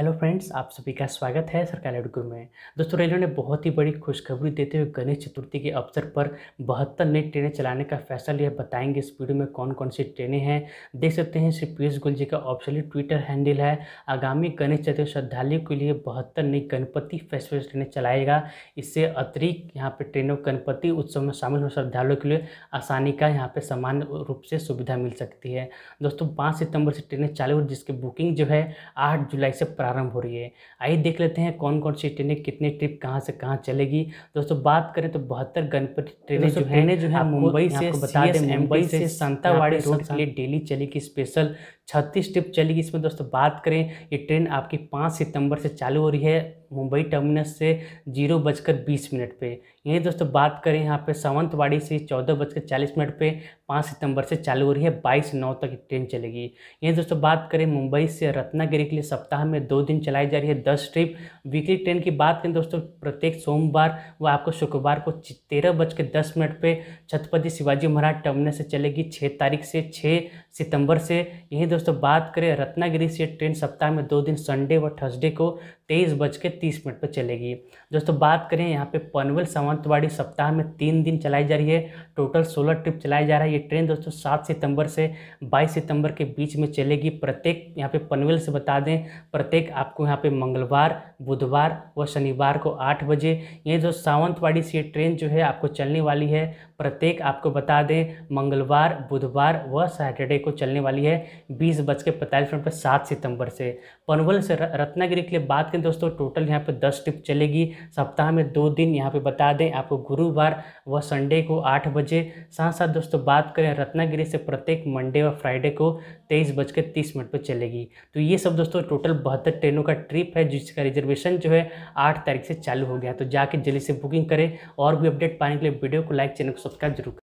hello friends आप सभी का स्वागत है सरकार गुरु में दोस्तों रेलवे ने बहुत ही बड़ी खुशखबरी देते हुए गणेश चतुर्थी के अवसर पर बहत्तर नई ट्रेनें चलाने का फैसला लिया बताएंगे इस वीडियो में कौन कौन सी ट्रेनें हैं देख सकते हैं श्री पीयूष गोयल जी का ऑफिशियली ट्विटर हैंडल है आगामी गणेश चतुर्थी श्रद्धालुओं के लिए बहत्तर नई गणपति फेस्टिवल ट्रेनें चलाएगा इससे अतिरिक्त यहाँ पर ट्रेनों गणपति उत्सव में शामिल हो श्रद्धालुओं के लिए आसानी का यहाँ पर सामान्य रूप से सुविधा मिल सकती है दोस्तों पाँच सितम्बर से ट्रेनें चालू जिसकी बुकिंग जो है आठ जुलाई से प्रारंभ हो रही है आइए देख लेते हैं कौन कौन सी ट्रेनें कितनी ट्रिप कहाँ से कहाँ चलेगी दोस्तों बात करें तो बहत्तर गणपति ट्रेनें जो है जो है मुंबई से बता दें मुंबई से संतावाड़ी रोड के लिए डेली चलेगी स्पेशल छत्तीस ट्रिप चलेगी इसमें दोस्तों बात करें ये ट्रेन आपकी पाँच सितंबर से चालू हो रही है मुंबई टर्मिनस से जीरो बजकर बीस मिनट पे यहीं दोस्तों बात करें यहाँ पे सावंतवाड़ी से चौदह बज के चालीस मिनट पे पाँच सितंबर से चालू हो रही है बाईस नौ तक ट्रेन चलेगी यहीं दोस्तों बात करें मुंबई से रत्नागिरी के लिए सप्ताह में दो दिन चलाई जा रही है दस ट्रिप वीकली ट्रेन की बात करें दोस्तों प्रत्येक सोमवार व आपको शुक्रवार को तेरह बज के दस मिनट पर छत्रपति शिवाजी महाराज टर्मिनल से चलेगी छः तारीख से छः सितंबर से यहीं दोस्तों बात करें रत्नागिरी से ट्रेन सप्ताह में दो दिन संडे व थर्सडे को तेईस बज के तीस मिनट पर चलेगी दोस्तों बात करें यहाँ पे पनवेल सावंत सावंतवाड़ी सप्ताह में तीन दिन चलाई जा रही है टोटल सोलह ट्रिप चलाया जा रहा है ये ट्रेन दोस्तों सात सितंबर से बाईस सितंबर के बीच में चलेगी प्रत्येक यहाँ पे पनवेल से बता दें प्रत्येक आपको यहाँ पे मंगलवार बुधवार व शनिवार को आठ बजे ये जो सावंतवाड़ी से ये ट्रेन जो है आपको चलने वाली है प्रत्येक आपको बता दें मंगलवार बुधवार व सैटरडे को चलने वाली है बीस बज के पैंतालीस मिनट पर सात सितंबर से पनवल से रत्नागिरी के लिए बात करें दोस्तों टोटल यहाँ पर दस ट्रिप चलेगी सप्ताह में दो दिन यहाँ पे बता दें आपको गुरुवार व संडे को आठ बजे साथ साथ दोस्तों बात करें रत्नागिरी से प्रत्येक मंडे व फ्राइडे को तेईस बज के तीस मिनट पर चलेगी तो ये सब दोस्तों टोटल बहत्तर ट्रेनों का ट्रिप है जिसका रिजर्वेशन जो है आठ तारीख से चालू हो गया तो जाके जल्दी से बुकिंग करें और भी अपडेट पाने के लिए वीडियो को लाइक चैनल को maksudkan jeruk